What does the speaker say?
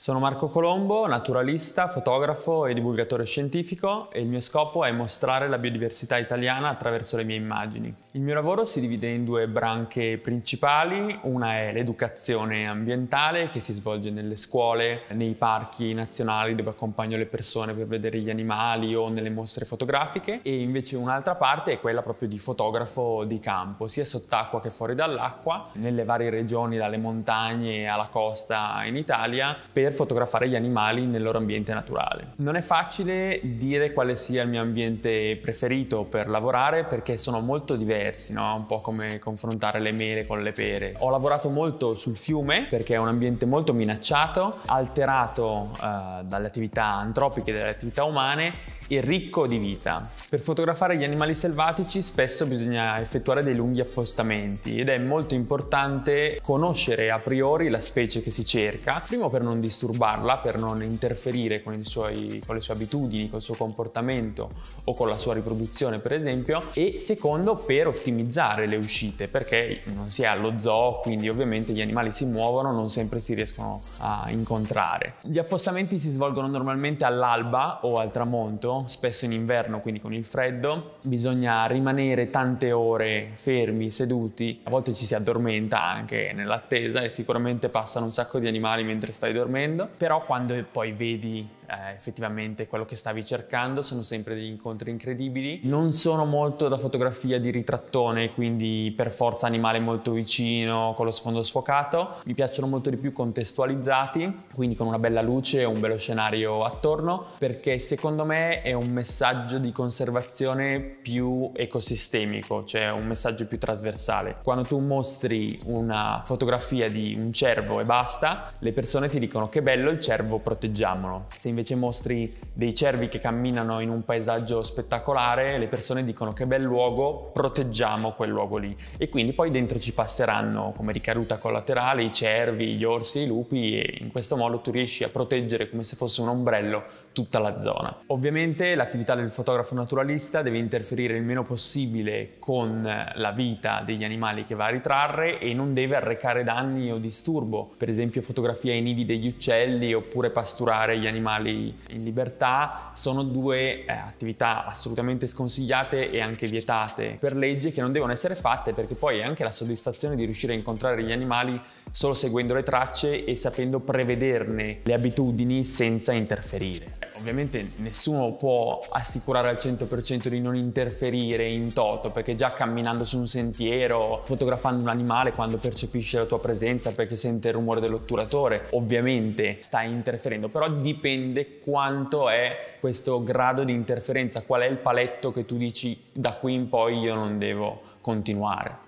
Sono Marco Colombo, naturalista, fotografo e divulgatore scientifico e il mio scopo è mostrare la biodiversità italiana attraverso le mie immagini. Il mio lavoro si divide in due branche principali, una è l'educazione ambientale che si svolge nelle scuole, nei parchi nazionali dove accompagno le persone per vedere gli animali o nelle mostre fotografiche e invece un'altra parte è quella proprio di fotografo di campo, sia sott'acqua che fuori dall'acqua, nelle varie regioni, dalle montagne alla costa in Italia Per poter fotografare gli animali nel loro ambiente naturale. Non è facile dire quale sia il mio ambiente preferito per lavorare perché sono molto diversi, no? un po' come confrontare le mele con le pere. Ho lavorato molto sul fiume perché è un ambiente molto minacciato, alterato eh, dalle attività antropiche e dalle attività umane il ricco di vita. Per fotografare gli animali selvatici spesso bisogna effettuare dei lunghi appostamenti ed è molto importante conoscere a priori la specie che si cerca, primo per non disturbarla, per non interferire con, suoi, con le sue abitudini, col suo comportamento o con la sua riproduzione per esempio e secondo per ottimizzare le uscite perché non si è allo zoo quindi ovviamente gli animali si muovono, non sempre si riescono a incontrare. Gli appostamenti si svolgono normalmente all'alba o al tramonto spesso in inverno, quindi con il freddo, bisogna rimanere tante ore fermi, seduti, a volte ci si addormenta anche nell'attesa e sicuramente passano un sacco di animali mentre stai dormendo, però quando poi vedi eh, effettivamente quello che stavi cercando, sono sempre degli incontri incredibili. Non sono molto da fotografia di ritrattone, quindi per forza animale molto vicino, con lo sfondo sfocato. Mi piacciono molto di più contestualizzati, quindi con una bella luce e un bello scenario attorno, perché secondo me è un messaggio di conservazione più ecosistemico, cioè un messaggio più trasversale. Quando tu mostri una fotografia di un cervo e basta, le persone ti dicono che bello il cervo, proteggiamolo. Se invece mostri dei cervi che camminano in un paesaggio spettacolare, le persone dicono che bel luogo, proteggiamo quel luogo lì. E quindi poi dentro ci passeranno come ricaduta collaterale i cervi, gli orsi, i lupi e in questo modo tu riesci a proteggere come se fosse un ombrello tutta la zona. Ovviamente l'attività del fotografo naturalista deve interferire il meno possibile con la vita degli animali che va a ritrarre e non deve arrecare danni o disturbo, per esempio fotografia ai nidi degli uccelli oppure pasturare gli animali animali in libertà sono due eh, attività assolutamente sconsigliate e anche vietate per legge che non devono essere fatte perché poi è anche la soddisfazione di riuscire a incontrare gli animali solo seguendo le tracce e sapendo prevederne le abitudini senza interferire ovviamente nessuno può assicurare al 100% di non interferire in toto, perché già camminando su un sentiero, fotografando un animale quando percepisce la tua presenza perché sente il rumore dell'otturatore, ovviamente stai interferendo, però dipende quanto è questo grado di interferenza, qual è il paletto che tu dici da qui in poi io non devo continuare.